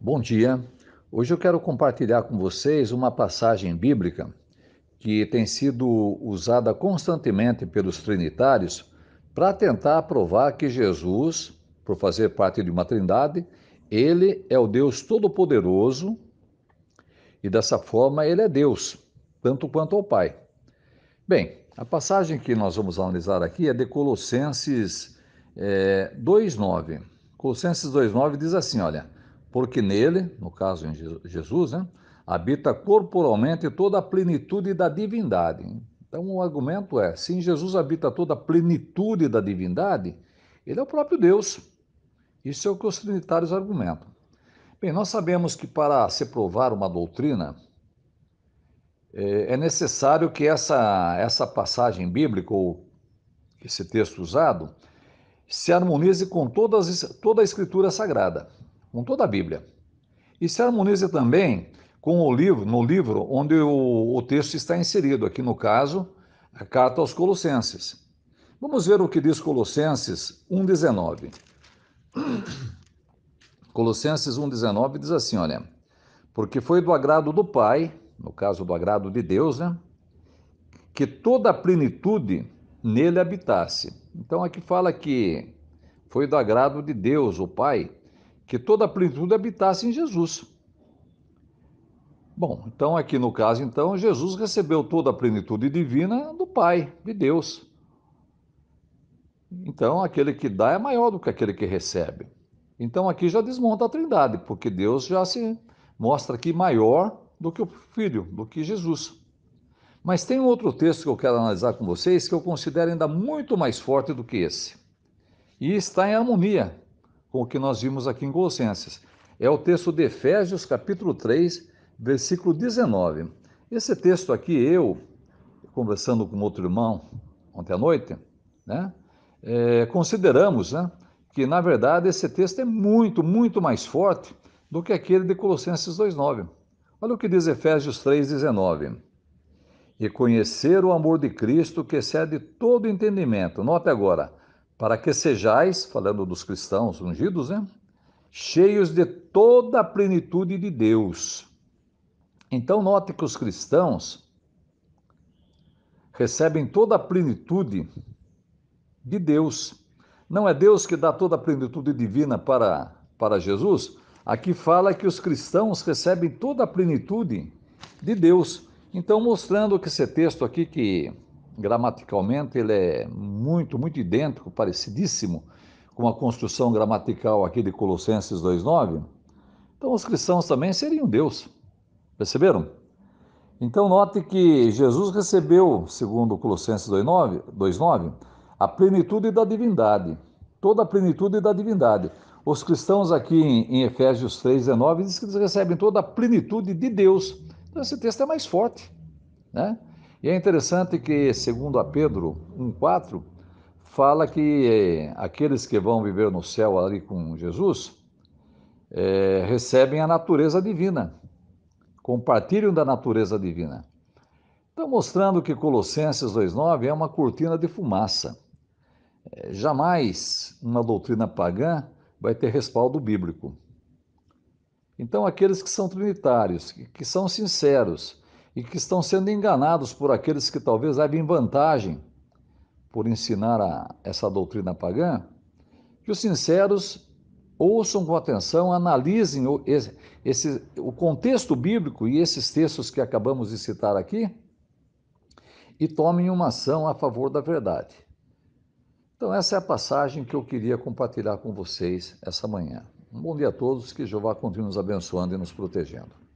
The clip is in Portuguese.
Bom dia. Hoje eu quero compartilhar com vocês uma passagem bíblica que tem sido usada constantemente pelos trinitários para tentar provar que Jesus, por fazer parte de uma trindade, ele é o Deus Todo-Poderoso e dessa forma ele é Deus, tanto quanto o Pai. Bem, a passagem que nós vamos analisar aqui é de Colossenses é, eh, 2,9. Colossenses 2,9 diz assim: olha, porque nele, no caso em Jesus, né, habita corporalmente toda a plenitude da divindade. Então, o argumento é: se em Jesus habita toda a plenitude da divindade, ele é o próprio Deus. Isso é o que os trinitários argumentam. Bem, nós sabemos que para se provar uma doutrina, é, é necessário que essa, essa passagem bíblica, ou esse texto usado, se harmonize com todas, toda a escritura sagrada com toda a Bíblia. E se harmoniza é também com o livro, no livro onde o, o texto está inserido, aqui no caso, a carta aos Colossenses. Vamos ver o que diz Colossenses 1,19. Colossenses 1,19 diz assim: olha, porque foi do agrado do Pai, no caso do agrado de Deus, né? Que toda a plenitude nele habitasse. Então aqui fala que foi do agrado de Deus, o Pai, que toda a plenitude habitasse em Jesus. Bom, então aqui no caso, então, Jesus recebeu toda a plenitude divina do Pai, de Deus. Então, aquele que dá é maior do que aquele que recebe. Então, aqui já desmonta a Trindade, porque Deus já se mostra aqui maior do que o Filho, do que Jesus. Mas tem um outro texto que eu quero analisar com vocês que eu considero ainda muito mais forte do que esse. E está em harmonia com o que nós vimos aqui em Colossenses. É o texto de Efésios, capítulo 3, versículo 19. Esse texto aqui, eu, conversando com outro irmão ontem à noite, né, é, consideramos né, que, na verdade, esse texto é muito, muito mais forte do que aquele de Colossenses 2,9. Olha o que diz Efésios 3,19. E reconhecer o amor de Cristo que excede todo entendimento. Note agora, para que sejais, falando dos cristãos ungidos, né? Cheios de toda a plenitude de Deus. Então, note que os cristãos recebem toda a plenitude de Deus. Não é Deus que dá toda a plenitude divina para, para Jesus? Aqui fala que os cristãos recebem toda a plenitude de Deus. Então, mostrando que esse texto aqui, que gramaticalmente ele é muito, muito idêntico, parecidíssimo com a construção gramatical aqui de Colossenses 2,9, então os cristãos também seriam Deus. Perceberam? Então note que Jesus recebeu, segundo Colossenses 2,9, a plenitude da divindade, toda a plenitude da divindade. Os cristãos aqui em Efésios 3,19 diz que eles recebem toda a plenitude de Deus. Então esse texto é mais forte, né? E é interessante que, segundo a Pedro 1,4, fala que eh, aqueles que vão viver no céu ali com Jesus é, recebem a natureza divina, compartilham da natureza divina. está mostrando que Colossenses 2,9 é uma cortina de fumaça. É, jamais uma doutrina pagã vai ter respaldo bíblico. Então, aqueles que são trinitários, que, que são sinceros e que estão sendo enganados por aqueles que talvez levem vantagem por ensinar a, essa doutrina pagã, que os sinceros ouçam com atenção, analisem o, esse, esse, o contexto bíblico e esses textos que acabamos de citar aqui e tomem uma ação a favor da verdade. Então, essa é a passagem que eu queria compartilhar com vocês essa manhã. Um bom dia a todos, que Jeová continue nos abençoando e nos protegendo.